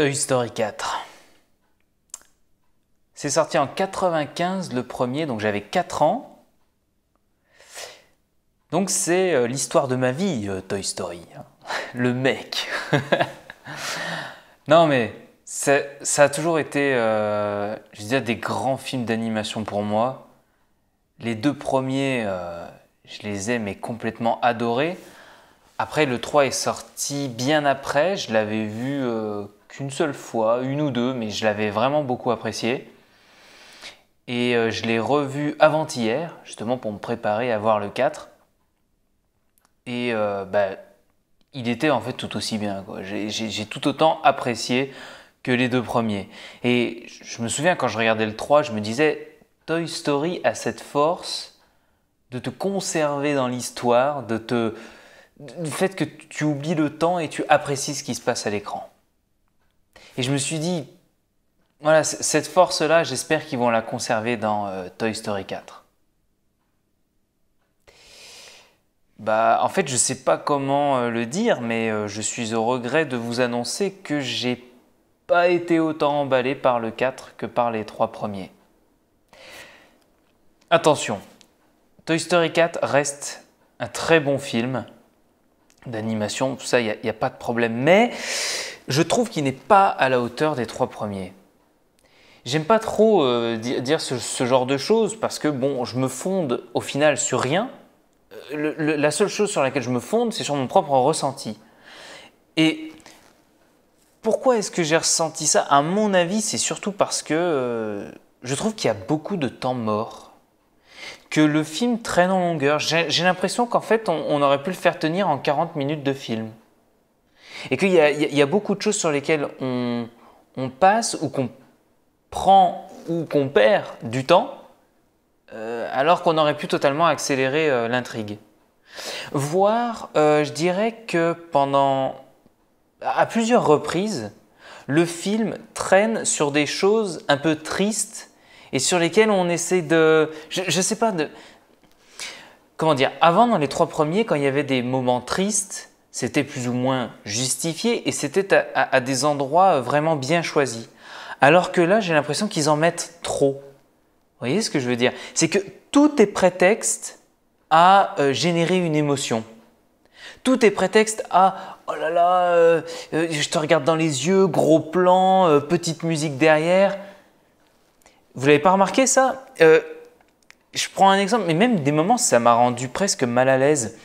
Toy Story 4. C'est sorti en 95 le premier, donc j'avais 4 ans. Donc c'est euh, l'histoire de ma vie, euh, Toy Story. Hein. Le mec. non mais ça, ça a toujours été, euh, je veux dire, des grands films d'animation pour moi. Les deux premiers, je les ai mais complètement adorés. Après, le 3 est sorti bien après, je l'avais vu qu'une seule fois, une ou deux, mais je l'avais vraiment beaucoup apprécié. Et euh, je l'ai revu avant-hier, justement pour me préparer à voir le 4. Et euh, bah, il était en fait tout aussi bien. J'ai tout autant apprécié que les deux premiers. Et je me souviens quand je regardais le 3, je me disais, Toy Story a cette force de te conserver dans l'histoire, de te... fait que tu oublies le temps et tu apprécies ce qui se passe à l'écran. Et je me suis dit, voilà, cette force-là, j'espère qu'ils vont la conserver dans euh, Toy Story 4. Bah, en fait, je ne sais pas comment euh, le dire, mais euh, je suis au regret de vous annoncer que j'ai pas été autant emballé par le 4 que par les trois premiers. Attention, Toy Story 4 reste un très bon film, d'animation, tout ça, il n'y a, pas de problème. Mais je trouve qu'il n'est pas à la hauteur des trois premiers. J'aime pas trop euh, dire ce, genre de choses parce que bon, je me fonde au final sur rien. Euh, la seule chose sur laquelle je me fonde, c'est sur mon propre ressenti. Et pourquoi est-ce que j'ai ressenti ça À mon avis, c'est surtout parce que euh, je trouve qu'il y a beaucoup de temps mort que le film traîne en longueur. J'ai l'impression qu'en fait, on, aurait pu le faire tenir en 40 minutes de film. Et qu'il y, a beaucoup de choses sur lesquelles on, passe ou qu'on prend ou qu'on perd du temps, euh, alors qu'on aurait pu totalement accélérer euh, l'intrigue. Voir, euh, je dirais que pendant, à plusieurs reprises, le film traîne sur des choses un peu tristes et sur lesquels on essaie de... Je, ne sais pas, de... Comment dire Avant, dans les trois premiers, quand il y avait des moments tristes, c'était plus ou moins justifié et c'était à, des endroits vraiment bien choisis. Alors que là, j'ai l'impression qu'ils en mettent trop. Vous voyez ce que je veux dire C'est que tout est prétexte à euh, générer une émotion. Tout est prétexte à oh là là, euh, euh, je te regarde dans les yeux, gros plan, petite musique derrière. Vous l'avez pas remarqué ça euh, Je prends un exemple, mais même des moments, ça m'a rendu presque mal à l'aise.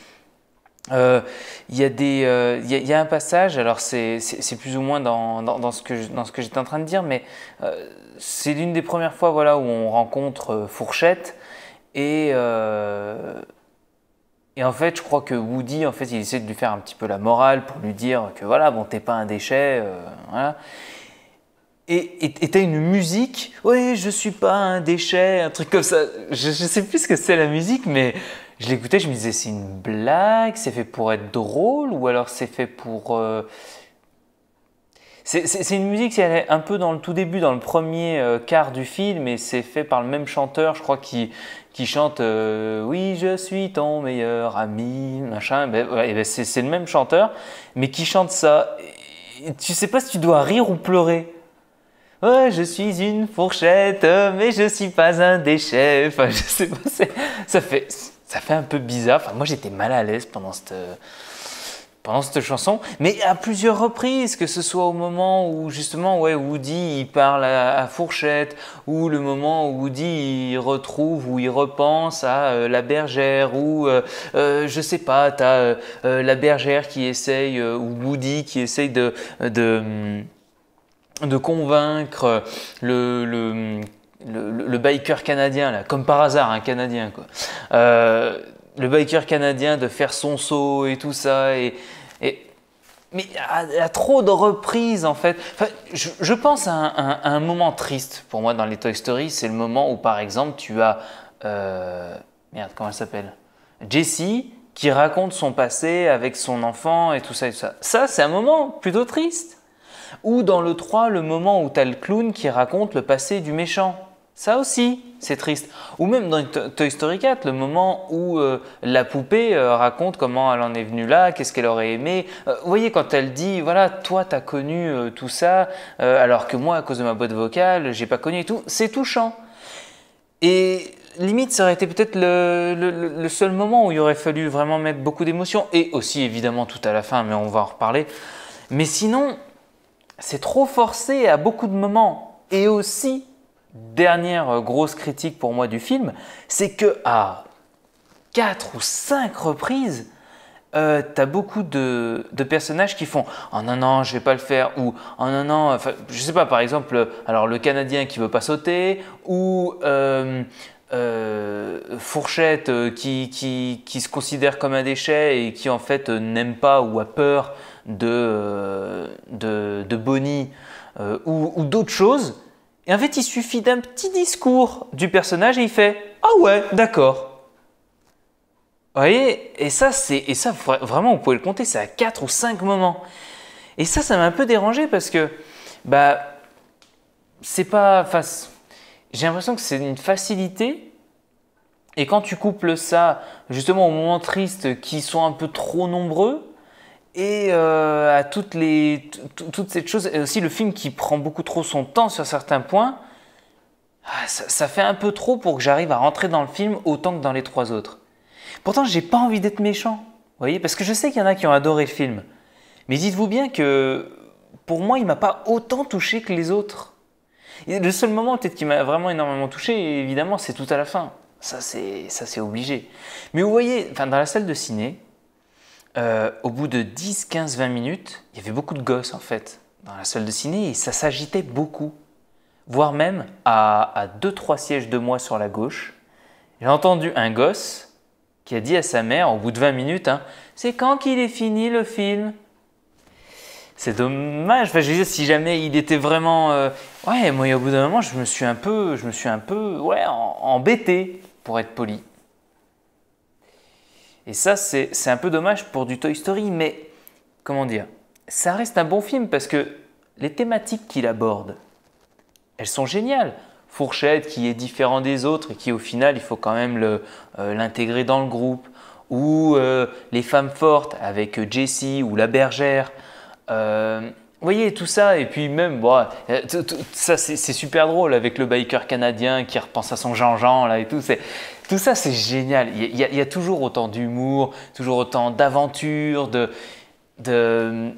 Euh, il y, a, euh, y, a, un passage, alors c'est plus ou moins dans, dans, dans ce que j'étais en train de dire, mais c'est l'une des premières fois voilà, où on rencontre Fourchette et, et en fait je crois que Woody en fait il essaie de lui faire un petit peu la morale pour lui dire que voilà bon t'es pas un déchet voilà et était une musique. Oui, je suis pas un déchet, un truc comme ça. Je, sais plus ce que c'est la musique, mais je l'écoutais, je me disais c'est une blague, c'est fait pour être drôle ou alors c'est fait pour. Euh, c'est une musique, qui elle est un peu dans le tout début, dans le premier euh, quart du film, et c'est fait par le même chanteur, je crois, qui, qui chante euh, Oui, je suis ton meilleur ami, machin. Ben, ben c'est le même chanteur, mais qui chante ça. tu sais pas si tu dois rire ou pleurer je suis une fourchette, mais je suis pas un déchet. ça fait, ça fait un peu bizarre. moi, j'étais mal à l'aise pendant cette, pendant cette chanson, mais à plusieurs reprises, que ce soit au moment où justement ouais, Woody parle à, Fourchette, ou le moment où Woody retrouve ou il repense à euh, la bergère, ou euh, euh, je sais pas, t'as la bergère qui essaye, ou Woody qui essaye de de convaincre le, le, le, biker canadien, là, comme par hasard, un Canadien, quoi. Euh, le biker canadien de faire son saut et tout ça, et, et mais à, trop de reprises en fait. je, pense à un, un, moment triste pour moi dans les Toy Story, c'est le moment où par exemple tu as euh, merde comment elle s'appelle Jessie qui raconte son passé avec son enfant et tout ça et tout ça. Ça c'est un moment plutôt triste. Ou dans le 3, le moment où t'as le clown qui raconte le passé du méchant. Ça aussi, c'est triste. Ou même dans Toy Story 4, le moment où euh, la poupée euh, raconte comment elle en est venue là, qu'est-ce qu'elle aurait aimé. Euh, vous voyez, quand elle dit, voilà, toi, t'as connu tout ça, alors que moi, à cause de ma boîte vocale, j'ai pas connu et tout, c'est touchant. Et limite, ça aurait été peut-être le, le, le, seul moment où il aurait fallu vraiment mettre beaucoup d'émotion Et aussi, évidemment, tout à la fin, mais on va en reparler. Mais sinon, c'est trop forcé à beaucoup de moments. Et aussi, dernière euh, grosse critique pour moi du film, c'est que à 4 ou 5 reprises, euh, tu as beaucoup de, personnages qui font oh non non je vais pas le faire ou oh non non je sais pas par exemple euh, alors le Canadien qui veut pas sauter ou Fourchette qui, qui, se considère comme un déchet et qui en fait n'aime pas ou a peur de, de, Bonnie euh, ou, d'autres choses. Et en fait, il suffit d'un petit discours du personnage et il fait Ah ouais, d'accord. Vous voyez Et ça, c'est et ça vraiment, vous pouvez le compter, c'est à 4 ou 5 moments. Et ça, ça m'a un peu dérangé parce que, bah, c'est pas. Enfin, j'ai l'impression que c'est une facilité. Et quand tu couples ça, justement, aux moments tristes qui sont un peu trop nombreux, et euh, à toutes les toutes cette choses et aussi le film qui prend beaucoup trop son temps sur certains points ah, ça, fait un peu trop pour que j'arrive à rentrer dans le film autant que dans les trois autres pourtant j'ai pas envie d'être méchant vous voyez parce que je sais qu'il y en a qui ont adoré le film mais dites-vous bien que pour moi il m'a pas autant touché que les autres le seul moment peut-être qui m'a vraiment énormément touché évidemment c'est tout à la fin ça c'est ça c'est obligé mais vous voyez dans la salle de ciné euh, au bout de 10, 15, 20 minutes, il y avait beaucoup de gosses en fait dans la salle de ciné et ça s'agitait beaucoup. Voire même à, 2-3 sièges de moi sur la gauche, j'ai entendu un gosse qui a dit à sa mère au bout de 20 minutes hein, C'est quand qu'il est fini le film c'est dommage. je veux dire, si jamais il était vraiment, euh, ouais, moi, au bout d'un moment, je me suis un peu, je me suis un peu, ouais, embêté, pour être poli. Et ça, c'est un peu dommage pour du Toy Story, mais comment dire Ça reste un bon film parce que les thématiques qu'il aborde, elles sont géniales. Fourchette qui est différent des autres et qui au final il faut quand même euh, l'intégrer dans le groupe. Ou euh, les femmes fortes avec euh, Jessie ou la bergère. vous voyez tout ça, et puis même, ça c'est super drôle avec le biker canadien qui repense à son Jean-Jean là et tout. Tout ça, c'est génial. Il y, a, toujours autant d'humour, toujours autant d'aventures, de, de,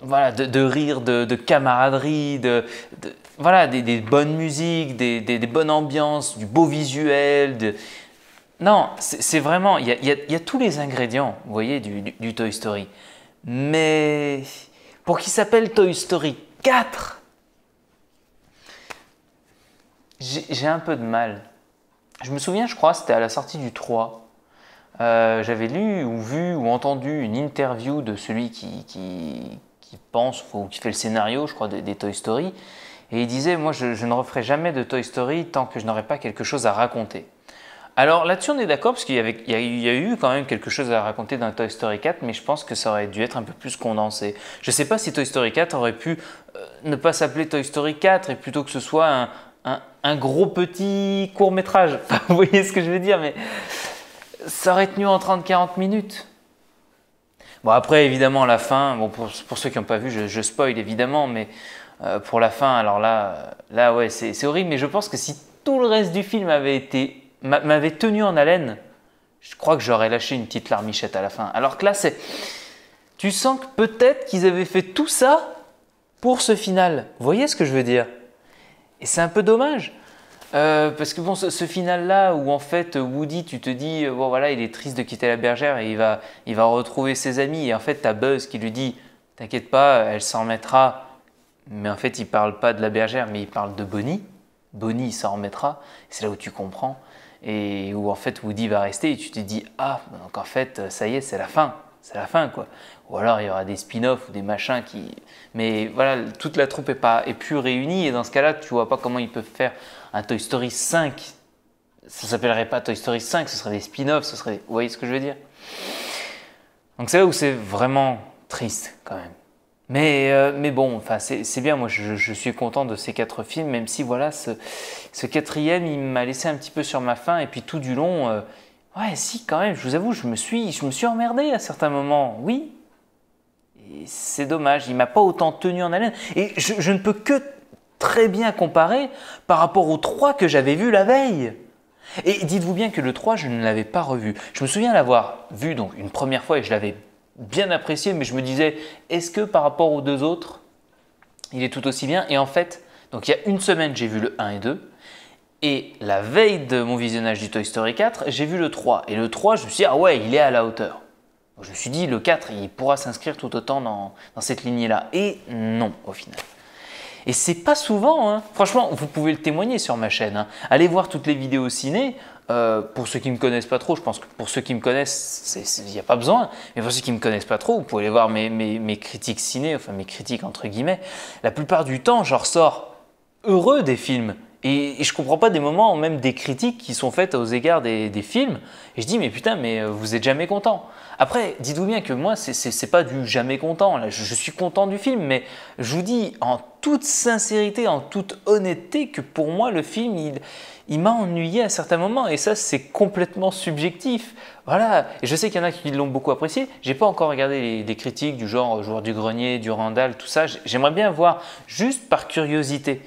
voilà, de, rire, de, camaraderie, de, voilà, des, bonnes musiques, des, bonnes ambiances, du beau visuel. Non, c'est vraiment, il y, a, tous les ingrédients, vous voyez, du, du Toy Story. Mais pour qu'il s'appelle Toy Story 4, j'ai un peu de mal. Je me souviens, je crois, c'était à la sortie du 3. Euh, j'avais lu ou vu ou entendu une interview de celui qui, qui, pense ou qui fait le scénario, je crois, des, Toy Story. Et il disait, moi, je, ne referai jamais de Toy Story tant que je n'aurai pas quelque chose à raconter. Alors là-dessus, on est d'accord, parce qu'il y, a, eu quand même quelque chose à raconter dans Toy Story 4, mais je pense que ça aurait dû être un peu plus condensé. Je ne sais pas si Toy Story 4 aurait pu euh, ne pas s'appeler Toy Story 4 et plutôt que ce soit un, un gros petit court métrage. vous voyez ce que je veux dire, mais ça aurait tenu en 30-40 minutes. Bon, après, évidemment, la fin, bon, pour, ceux qui n'ont pas vu, je, je, spoil évidemment, mais euh, pour la fin, alors là, euh, là ouais, c'est horrible, mais je pense que si tout le reste du film avait été m'avait tenu en haleine, je crois que j'aurais lâché une petite larmichette à la fin. Alors que là, c'est. Tu sens que peut-être qu'ils avaient fait tout ça pour ce final. Vous voyez ce que je veux dire et c'est un peu dommage. Euh, parce que bon, ce, final-là où en fait Woody, tu te dis, euh, bon voilà, il est triste de quitter la bergère et il va, il va retrouver ses amis. Et en fait, ta Buzz qui lui dit, t'inquiète pas, elle s'en remettra. Mais en fait, il parle pas de la bergère, mais il parle de Bonnie. Bonnie, s'en remettra. C'est là où tu comprends. Et où en fait Woody va rester et tu te dis, ah, donc en fait, ça y est, c'est la fin c'est la fin quoi. Ou alors il y aura des spin-offs ou des machins qui. Mais voilà, toute la troupe est pas est plus réunie et dans ce cas-là, tu vois pas comment ils peuvent faire un Toy Story 5. Ça s'appellerait pas Toy Story 5, ce serait des spin-offs, ce serait. Vous voyez ce que je veux dire Donc c'est là où c'est vraiment triste quand même. Mais, euh, mais bon, enfin c'est bien, moi je, suis content de ces quatre films, même si voilà, ce, quatrième, il m'a laissé un petit peu sur ma fin et puis tout du long, euh, Ouais, si, quand même, je vous avoue, je me suis, je me suis emmerdé à certains moments, oui. Et c'est dommage, il m'a pas autant tenu en haleine. Et je, ne peux que très bien comparer par rapport aux trois que j'avais vus la veille. Et dites-vous bien que le 3, je ne l'avais pas revu. Je me souviens l'avoir vu donc une première fois et je l'avais bien apprécié, mais je me disais, est-ce que par rapport aux deux autres, il est tout aussi bien Et en fait, donc il y a une semaine, j'ai vu le 1 et 2. Et la veille de mon visionnage du Toy Story 4, j'ai vu le 3. Et le 3, je me suis dit, ah ouais, il est à la hauteur. je me suis dit, le 4, il pourra s'inscrire tout autant dans, cette lignée-là. Et non, au final. Et c'est pas souvent, hein. franchement, vous pouvez le témoigner sur ma chaîne. Hein. Allez voir toutes les vidéos ciné. Euh, pour ceux qui me connaissent pas trop, je pense que pour ceux qui me connaissent, il n'y a pas besoin. Mais pour ceux qui me connaissent pas trop, vous pouvez aller voir mes, mes critiques ciné, enfin mes critiques entre guillemets. La plupart du temps, j'en ressors heureux des films. Et, je comprends pas des moments, même des critiques qui sont faites aux égards des, films. Et je dis, mais putain, mais euh, vous êtes jamais content. Après, dites-vous bien que moi, c'est pas du jamais content. je, suis content du film, mais je vous dis en toute sincérité, en toute honnêteté, que pour moi, le film, il, m'a ennuyé à certains moments. Et ça, c'est complètement subjectif. Voilà. Et je sais qu'il y en a qui l'ont beaucoup apprécié. J'ai pas encore regardé les, critiques du genre euh, Joueur du Grenier, du Randall, tout ça. J'aimerais bien voir, juste par curiosité.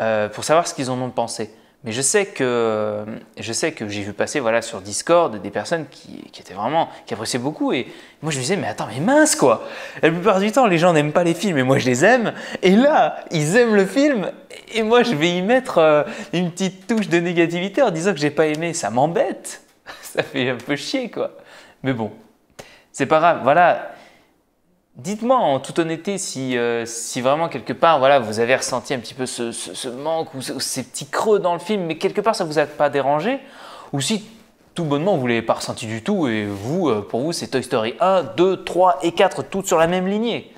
Euh, pour savoir ce qu'ils en ont pensé. Mais je sais que je sais que j'ai vu passer voilà sur Discord des personnes qui, étaient vraiment qui appréciaient beaucoup et moi je me disais mais attends mais mince quoi la plupart du temps les gens n'aiment pas les films et moi je les aime et là ils aiment le film et moi je vais y mettre euh, une petite touche de négativité en disant que je j'ai pas aimé ça m'embête ça fait un peu chier quoi mais bon c'est pas grave voilà Dites-moi en toute honnêteté euh, si, vraiment quelque part voilà, vous avez ressenti un petit peu ce, manque ou ces petits creux dans le film, mais quelque part ça ne vous a pas dérangé, ou si tout bonnement vous ne l'avez pas ressenti du tout et vous, euh, pour vous, c'est Toy Story 1, 2, 3 et 4, toutes sur la même lignée.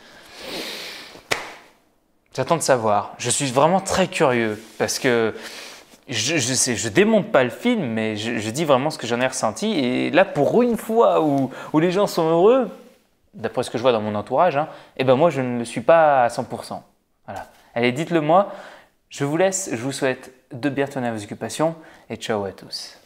J'attends de savoir. Je suis vraiment très curieux parce que je, je, je démonte pas le film, mais je, dis vraiment ce que j'en ai ressenti. Et là, pour une fois où les gens sont heureux, d'après ce que je vois dans mon entourage, hein, eh ben moi je ne le suis pas à 100%. Voilà. Allez, dites-le moi. Je vous laisse, je vous souhaite de bien tenir vos occupations et ciao à tous.